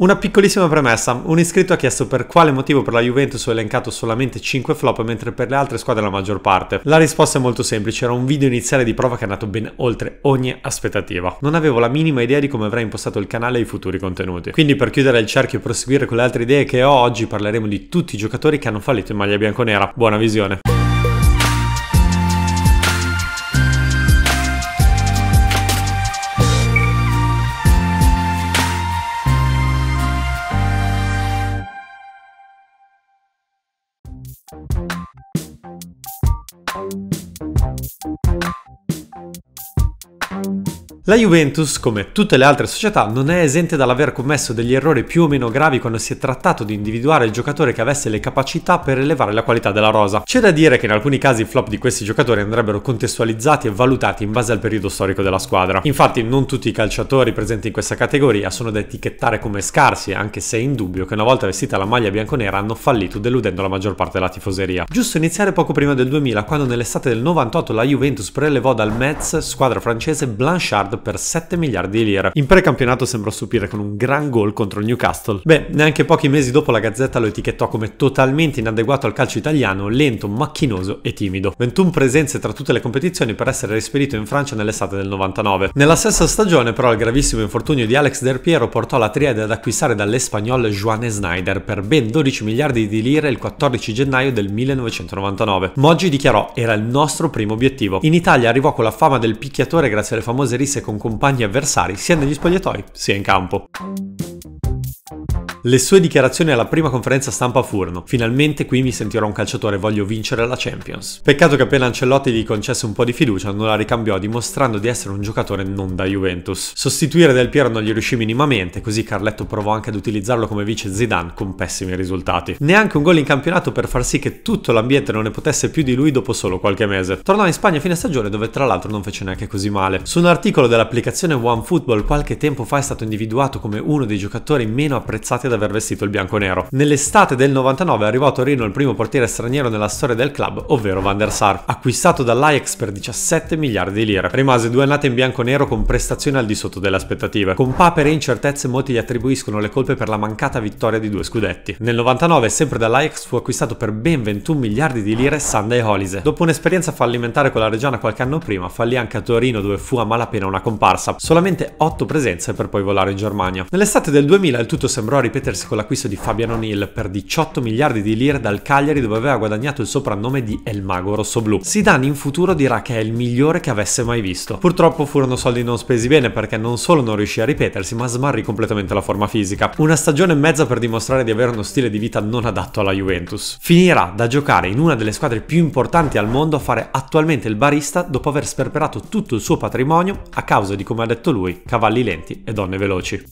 Una piccolissima premessa, un iscritto ha chiesto per quale motivo per la Juventus ho elencato solamente 5 flop mentre per le altre squadre la maggior parte. La risposta è molto semplice, era un video iniziale di prova che è andato ben oltre ogni aspettativa. Non avevo la minima idea di come avrei impostato il canale e i futuri contenuti. Quindi per chiudere il cerchio e proseguire con le altre idee che ho, oggi parleremo di tutti i giocatori che hanno fallito in maglia bianconera. Buona visione! La Juventus, come tutte le altre società, non è esente dall'aver commesso degli errori più o meno gravi quando si è trattato di individuare il giocatore che avesse le capacità per elevare la qualità della rosa. C'è da dire che in alcuni casi i flop di questi giocatori andrebbero contestualizzati e valutati in base al periodo storico della squadra. Infatti non tutti i calciatori presenti in questa categoria sono da etichettare come scarsi, anche se è indubbio che una volta vestita la maglia bianconera hanno fallito deludendo la maggior parte della tifoseria. Giusto iniziare poco prima del 2000, quando nell'estate del 98 la Juventus prelevò dal Metz, squadra francese, Blanchard per 7 miliardi di lire. In precampionato sembrò stupire con un gran gol contro il Newcastle. Beh, neanche pochi mesi dopo la Gazzetta lo etichettò come totalmente inadeguato al calcio italiano, lento, macchinoso e timido. 21 presenze tra tutte le competizioni per essere rispedito in Francia nell'estate del 99. Nella stessa stagione però il gravissimo infortunio di Alex Del Piero portò la triade ad acquistare dall'espagnol Joanne Snyder per ben 12 miliardi di lire il 14 gennaio del 1999. Moggi dichiarò era il nostro primo obiettivo. In Italia arrivò con la fama del picchiatore grazie alle famose risse con compagni avversari sia negli spogliatoi sia in campo. Le sue dichiarazioni alla prima conferenza stampa furono «Finalmente qui mi sentirò un calciatore, voglio vincere la Champions». Peccato che appena Ancelotti gli concesse un po' di fiducia non la ricambiò dimostrando di essere un giocatore non da Juventus. Sostituire Del Piero non gli riuscì minimamente, così Carletto provò anche ad utilizzarlo come vice Zidane con pessimi risultati. Neanche un gol in campionato per far sì che tutto l'ambiente non ne potesse più di lui dopo solo qualche mese. Tornò in Spagna a fine stagione dove tra l'altro non fece neanche così male. Su un articolo dell'applicazione OneFootball qualche tempo fa è stato individuato come uno dei giocatori meno apprezzati ad aver vestito il bianco-nero. Nell'estate del 99 arrivò a Torino il primo portiere straniero nella storia del club, ovvero Van der Sar, acquistato dall'Ajax per 17 miliardi di lire. Rimase due annate in bianco-nero con prestazioni al di sotto delle aspettative. Con papere e incertezze molti gli attribuiscono le colpe per la mancata vittoria di due scudetti. Nel 99, sempre dall'Ajax, fu acquistato per ben 21 miliardi di lire Sunday Holise. Dopo un'esperienza fallimentare con la Reggiana qualche anno prima, fallì anche a Torino dove fu a malapena una comparsa. Solamente 8 presenze per poi volare in Germania. Nell'estate del 2000 il tutto sembrò ripetere ripetersi con l'acquisto di Fabian O'Neill per 18 miliardi di lire dal Cagliari dove aveva guadagnato il soprannome di El Mago Rossoblu. Zidane in futuro dirà che è il migliore che avesse mai visto. Purtroppo furono soldi non spesi bene perché non solo non riuscì a ripetersi ma smarrì completamente la forma fisica. Una stagione e mezza per dimostrare di avere uno stile di vita non adatto alla Juventus. Finirà da giocare in una delle squadre più importanti al mondo a fare attualmente il barista dopo aver sperperato tutto il suo patrimonio a causa di come ha detto lui cavalli lenti e donne veloci.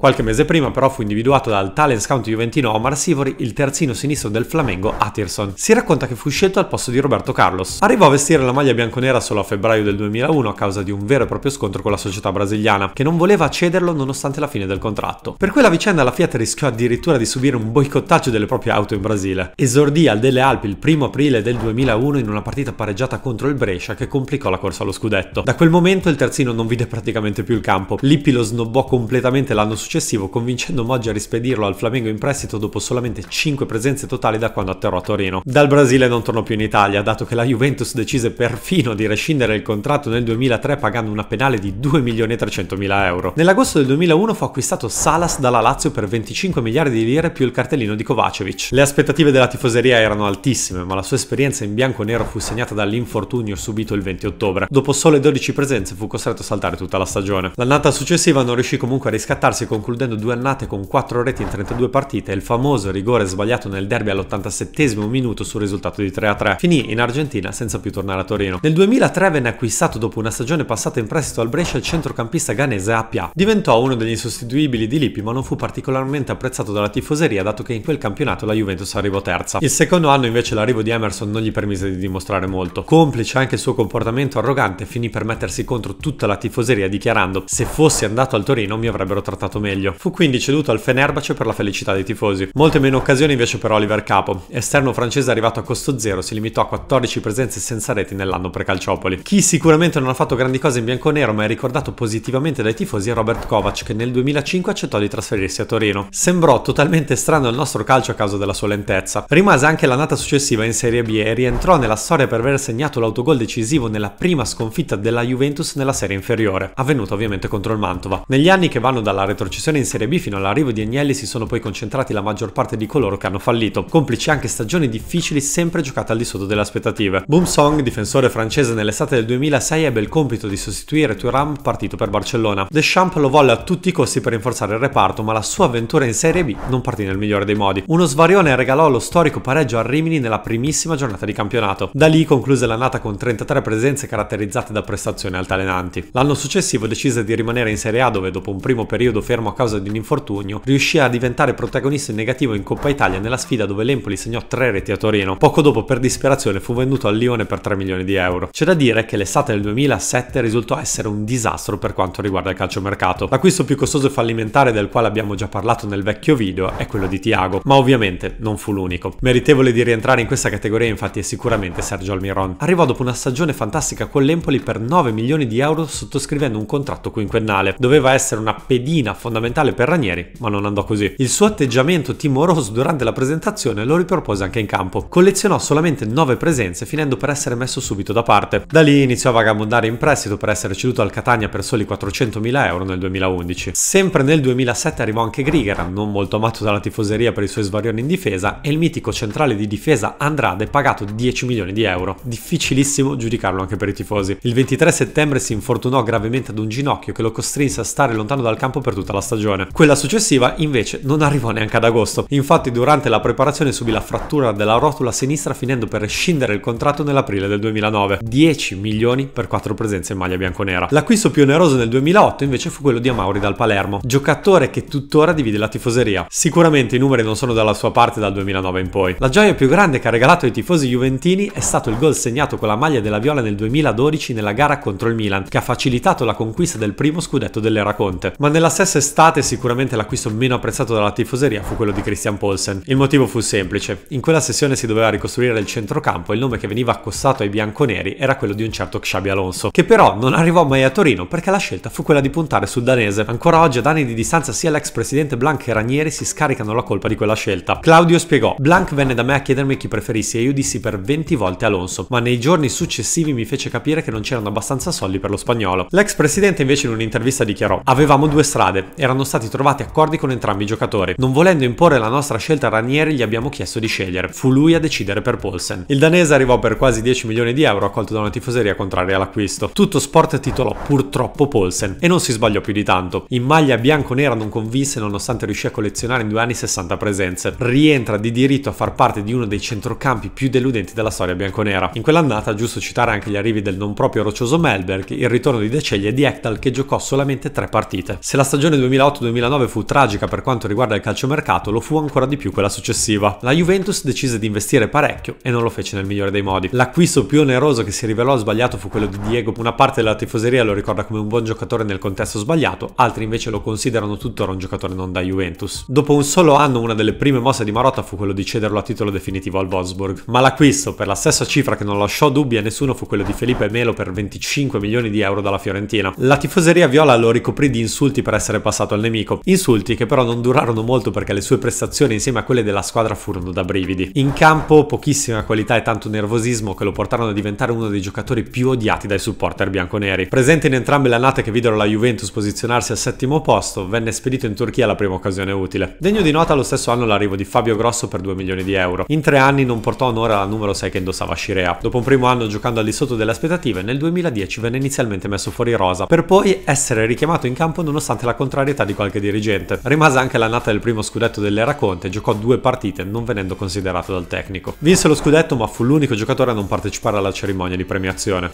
Qualche mese prima però fu individuato dal talent scout juventino Omar Sivori il terzino sinistro del Flamengo Atterson. Si racconta che fu scelto al posto di Roberto Carlos. Arrivò a vestire la maglia bianconera solo a febbraio del 2001 a causa di un vero e proprio scontro con la società brasiliana, che non voleva cederlo nonostante la fine del contratto. Per quella vicenda la Fiat rischiò addirittura di subire un boicottaggio delle proprie auto in Brasile. Esordì al Delle Alpi il 1 aprile del 2001 in una partita pareggiata contro il Brescia che complicò la corsa allo scudetto. Da quel momento il terzino non vide praticamente più il campo. Lippi lo snobbò completamente l'anno successivo successivo, convincendo Moggi a rispedirlo al Flamengo in prestito dopo solamente 5 presenze totali da quando atterrò a Torino. Dal Brasile non tornò più in Italia, dato che la Juventus decise perfino di rescindere il contratto nel 2003 pagando una penale di 2 milioni e 300 mila euro. Nell'agosto del 2001 fu acquistato Salas dalla Lazio per 25 miliardi di lire più il cartellino di Kovacevic. Le aspettative della tifoseria erano altissime, ma la sua esperienza in bianco-nero fu segnata dall'infortunio subito il 20 ottobre. Dopo sole 12 presenze fu costretto a saltare tutta la stagione. L'annata successiva non riuscì comunque a riscattarsi con concludendo due annate con 4 reti in 32 partite e il famoso rigore sbagliato nel derby all'87 minuto sul risultato di 3-3. Finì in Argentina senza più tornare a Torino. Nel 2003 venne acquistato dopo una stagione passata in prestito al Brescia il centrocampista ganese Appia. Diventò uno degli insostituibili di Lippi ma non fu particolarmente apprezzato dalla tifoseria dato che in quel campionato la Juventus arrivò terza. Il secondo anno invece l'arrivo di Emerson non gli permise di dimostrare molto. Complice anche il suo comportamento arrogante finì per mettersi contro tutta la tifoseria dichiarando se fossi andato al Torino mi avrebbero trattato meglio meglio. Fu quindi ceduto al Fenerbahce per la felicità dei tifosi. Molte meno occasioni invece per Oliver Capo. Esterno francese arrivato a costo zero, si limitò a 14 presenze senza reti nell'anno pre-calciopoli. Chi sicuramente non ha fatto grandi cose in bianconero ma è ricordato positivamente dai tifosi è Robert Kovac che nel 2005 accettò di trasferirsi a Torino. Sembrò totalmente strano al nostro calcio a causa della sua lentezza. Rimase anche l'annata successiva in Serie B e rientrò nella storia per aver segnato l'autogol decisivo nella prima sconfitta della Juventus nella serie inferiore, avvenuta ovviamente contro il Mantova. Negli anni che vanno dalla retrocessione retrocessione in Serie B fino all'arrivo di Agnelli si sono poi concentrati la maggior parte di coloro che hanno fallito, complici anche stagioni difficili sempre giocate al di sotto delle aspettative. Boom Song, difensore francese nell'estate del 2006, ebbe il compito di sostituire Turam partito per Barcellona. Deschamps lo volle a tutti i costi per rinforzare il reparto, ma la sua avventura in Serie B non partì nel migliore dei modi. Uno svarione regalò lo storico pareggio a Rimini nella primissima giornata di campionato. Da lì concluse l'annata con 33 presenze caratterizzate da prestazioni altalenanti. L'anno successivo decise di rimanere in Serie A dove dopo un primo periodo fermo a causa di un infortunio, riuscì a diventare protagonista in negativo in Coppa Italia nella sfida dove l'Empoli segnò tre reti a Torino. Poco dopo, per disperazione, fu venduto al Lione per 3 milioni di euro. C'è da dire che l'estate del 2007 risultò essere un disastro per quanto riguarda il calciomercato. L'acquisto più costoso e fallimentare del quale abbiamo già parlato nel vecchio video è quello di Tiago, ma ovviamente non fu l'unico. Meritevole di rientrare in questa categoria infatti è sicuramente Sergio Almiron. Arrivò dopo una stagione fantastica con l'Empoli per 9 milioni di euro sottoscrivendo un contratto quinquennale. Doveva essere una pedina fondamentale fondamentale per Ranieri, ma non andò così. Il suo atteggiamento timoroso durante la presentazione lo ripropose anche in campo. Collezionò solamente 9 presenze, finendo per essere messo subito da parte. Da lì iniziò a vagabondare in prestito per essere ceduto al Catania per soli 400.000 euro nel 2011. Sempre nel 2007 arrivò anche Griger, non molto amato dalla tifoseria per i suoi svarioni in difesa, e il mitico centrale di difesa Andrade pagato 10 milioni di euro. Difficilissimo giudicarlo anche per i tifosi. Il 23 settembre si infortunò gravemente ad un ginocchio che lo costrinse a stare lontano dal campo per tutta la nuova stagione. Quella successiva invece non arrivò neanche ad agosto, infatti durante la preparazione subì la frattura della rotula sinistra finendo per scindere il contratto nell'aprile del 2009, 10 milioni per 4 presenze in maglia bianconera. L'acquisto più oneroso nel 2008 invece fu quello di Amauri dal Palermo, giocatore che tuttora divide la tifoseria. Sicuramente i numeri non sono dalla sua parte dal 2009 in poi. La gioia più grande che ha regalato ai tifosi juventini è stato il gol segnato con la maglia della Viola nel 2012 nella gara contro il Milan, che ha facilitato la conquista del primo scudetto dell'era Conte. Ma nella stessa estate quell'estate sicuramente l'acquisto meno apprezzato dalla tifoseria fu quello di Christian Paulsen. Il motivo fu semplice. In quella sessione si doveva ricostruire il centrocampo e il nome che veniva accostato ai bianconeri era quello di un certo Xabi Alonso, che però non arrivò mai a Torino perché la scelta fu quella di puntare sul danese. Ancora oggi ad anni di distanza sia l'ex presidente Blank che Ranieri si scaricano la colpa di quella scelta. Claudio spiegò, Blank venne da me a chiedermi chi preferissi e io dissi per 20 volte Alonso, ma nei giorni successivi mi fece capire che non c'erano abbastanza soldi per lo spagnolo. L'ex presidente invece in un'intervista dichiarò, avevamo due strade erano stati trovati accordi con entrambi i giocatori. Non volendo imporre la nostra scelta a Ranieri gli abbiamo chiesto di scegliere. Fu lui a decidere per Polsen. Il danese arrivò per quasi 10 milioni di euro accolto da una tifoseria contraria all'acquisto. Tutto sport titolò purtroppo Polsen e non si sbagliò più di tanto. In maglia bianco-nera non convinse nonostante riuscì a collezionare in due anni 60 presenze. Rientra di diritto a far parte di uno dei centrocampi più deludenti della storia bianconera. In quell'annata giusto citare anche gli arrivi del non proprio roccioso Melberg, il ritorno di Deceglie e di Ekdal che giocò solamente tre partite. Se la stagione 2000 2008-2009 fu tragica per quanto riguarda il calciomercato, lo fu ancora di più quella successiva. La Juventus decise di investire parecchio e non lo fece nel migliore dei modi. L'acquisto più oneroso che si rivelò sbagliato fu quello di Diego. Una parte della tifoseria lo ricorda come un buon giocatore nel contesto sbagliato, altri invece lo considerano tuttora un giocatore non da Juventus. Dopo un solo anno una delle prime mosse di Marotta fu quello di cederlo a titolo definitivo al Wolfsburg, ma l'acquisto per la stessa cifra che non lasciò dubbi a nessuno fu quello di Felipe Melo per 25 milioni di euro dalla Fiorentina. La tifoseria viola lo ricoprì di insulti per essere passato passato al nemico. Insulti che però non durarono molto perché le sue prestazioni insieme a quelle della squadra furono da brividi. In campo pochissima qualità e tanto nervosismo che lo portarono a diventare uno dei giocatori più odiati dai supporter bianconeri. Presente in entrambe le annate che videro la Juventus posizionarsi al settimo posto, venne spedito in Turchia alla prima occasione utile. Degno di nota lo stesso anno l'arrivo di Fabio Grosso per 2 milioni di euro. In tre anni non portò onore al numero 6 che indossava Shirea. Dopo un primo anno giocando al di sotto delle aspettative, nel 2010 venne inizialmente messo fuori rosa, per poi essere richiamato in campo nonostante la contraria contrarietà di qualche dirigente. Rimase anche l'annata del primo scudetto dell'era Conte e giocò due partite non venendo considerato dal tecnico. Vinse lo scudetto ma fu l'unico giocatore a non partecipare alla cerimonia di premiazione.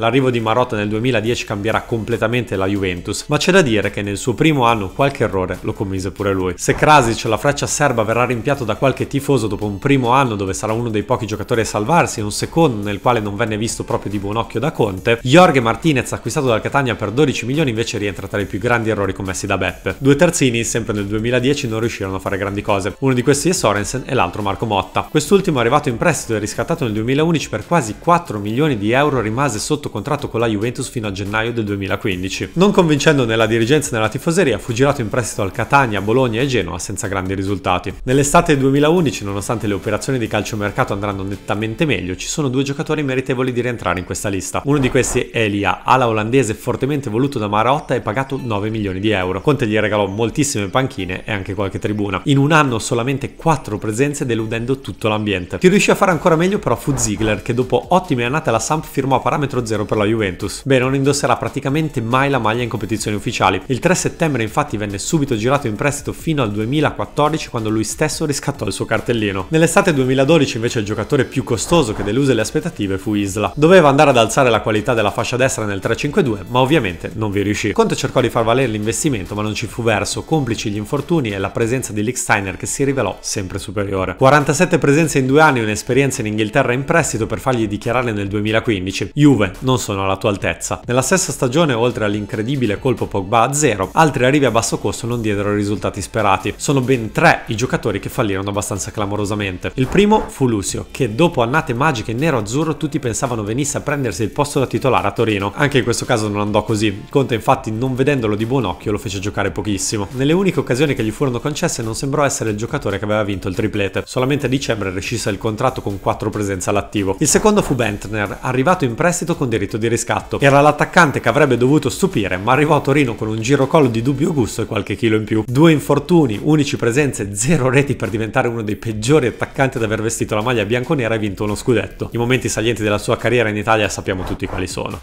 L'arrivo di Marotta nel 2010 cambierà completamente la Juventus, ma c'è da dire che nel suo primo anno qualche errore lo commise pure lui. Se Krasic, la freccia serba, verrà rimpiato da qualche tifoso dopo un primo anno dove sarà uno dei pochi giocatori a salvarsi, e un secondo nel quale non venne visto proprio di buon occhio da Conte, Jorge Martinez, acquistato dal Catania per 12 milioni, invece rientra tra i più grandi errori commessi da Beppe. Due terzini, sempre nel 2010, non riuscirono a fare grandi cose. Uno di questi è Sorensen e l'altro Marco Motta. Quest'ultimo arrivato in prestito e riscattato nel 2011 per quasi 4 milioni di euro, rimase sotto contratto con la Juventus fino a gennaio del 2015. Non convincendo né la dirigenza né la tifoseria, fu girato in prestito al Catania, Bologna e Genoa senza grandi risultati. Nell'estate del 2011, nonostante le operazioni di calciomercato andranno nettamente meglio, ci sono due giocatori meritevoli di rientrare in questa lista. Uno di questi è Elia, ala olandese fortemente voluto da Marotta e pagato 9 milioni di euro. Conte gli regalò moltissime panchine e anche qualche tribuna. In un anno solamente 4 presenze deludendo tutto l'ambiente. Chi riuscì a fare ancora meglio però fu Ziegler che dopo ottime annate alla Samp firmò a parametro 0 0 per la Juventus. Beh, non indosserà praticamente mai la maglia in competizioni ufficiali. Il 3 settembre infatti venne subito girato in prestito fino al 2014 quando lui stesso riscattò il suo cartellino. Nell'estate 2012 invece il giocatore più costoso che deluse le aspettative fu Isla. Doveva andare ad alzare la qualità della fascia destra nel 3-5-2, ma ovviamente non vi riuscì. Conte cercò di far valere l'investimento, ma non ci fu verso, complici gli infortuni e la presenza di Licksteiner che si rivelò sempre superiore. 47 presenze in due anni, e un'esperienza in Inghilterra in prestito per fargli dichiarare nel 2015. Juve, non sono alla tua altezza. Nella stessa stagione, oltre all'incredibile colpo Pogba a zero, altri arrivi a basso costo non diedero i risultati sperati. Sono ben tre i giocatori che fallirono abbastanza clamorosamente. Il primo fu Lucio, che dopo annate magiche nero-azzurro tutti pensavano venisse a prendersi il posto da titolare a Torino. Anche in questo caso non andò così. Conte infatti non vedendolo di buon occhio lo fece giocare pochissimo. Nelle uniche occasioni che gli furono concesse non sembrò essere il giocatore che aveva vinto il triplete. Solamente a dicembre rescisse il contratto con quattro presenze all'attivo. Il secondo fu Bentner, arrivato in prestito con diritto di riscatto. Era l'attaccante che avrebbe dovuto stupire, ma arrivò a Torino con un girocollo di dubbio gusto e qualche chilo in più. Due infortuni, unici presenze, zero reti per diventare uno dei peggiori attaccanti ad aver vestito la maglia bianconera e vinto uno scudetto. I momenti salienti della sua carriera in Italia sappiamo tutti quali sono.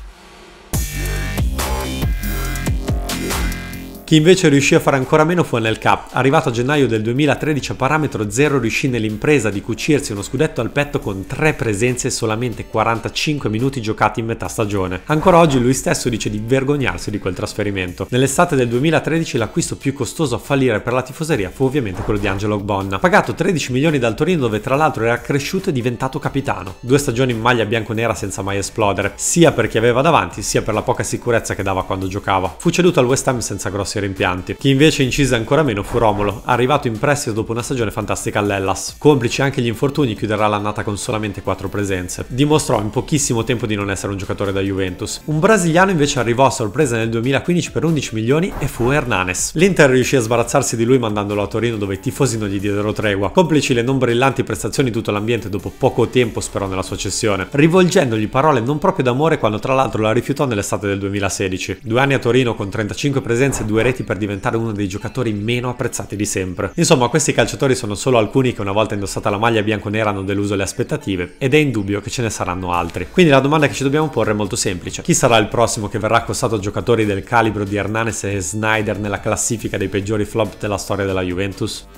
Chi invece riuscì a fare ancora meno fu Nel Cup. Arrivato a gennaio del 2013 a parametro zero riuscì nell'impresa di cucirsi uno scudetto al petto con tre presenze e solamente 45 minuti giocati in metà stagione. Ancora oggi lui stesso dice di vergognarsi di quel trasferimento. Nell'estate del 2013 l'acquisto più costoso a fallire per la tifoseria fu ovviamente quello di Angelo Bonna, pagato 13 milioni dal Torino dove tra l'altro era cresciuto e diventato capitano. Due stagioni in maglia bianconera senza mai esplodere, sia per chi aveva davanti sia per la poca sicurezza che dava quando giocava. Fu ceduto al West Ham senza grossi fossero impianti. Chi invece incise ancora meno fu Romolo, arrivato in prestito dopo una stagione fantastica all'Ellas. Complici anche gli infortuni, chiuderà l'annata con solamente 4 presenze. Dimostrò in pochissimo tempo di non essere un giocatore da Juventus. Un brasiliano invece arrivò a sorpresa nel 2015 per 11 milioni e fu Hernanes. L'Inter riuscì a sbarazzarsi di lui mandandolo a Torino dove i tifosi non gli diedero tregua, complici le non brillanti prestazioni di tutto l'ambiente dopo poco tempo sperò nella sua cessione, rivolgendogli parole non proprio d'amore quando tra l'altro la rifiutò nell'estate del 2016. Due anni a Torino con 35 presenze e due Peretti per diventare uno dei giocatori meno apprezzati di sempre. Insomma, questi calciatori sono solo alcuni che una volta indossata la maglia bianconera hanno deluso le aspettative ed è indubbio che ce ne saranno altri. Quindi la domanda che ci dobbiamo porre è molto semplice. Chi sarà il prossimo che verrà accostato a giocatori del calibro di Hernanes e Snyder nella classifica dei peggiori flop della storia della Juventus?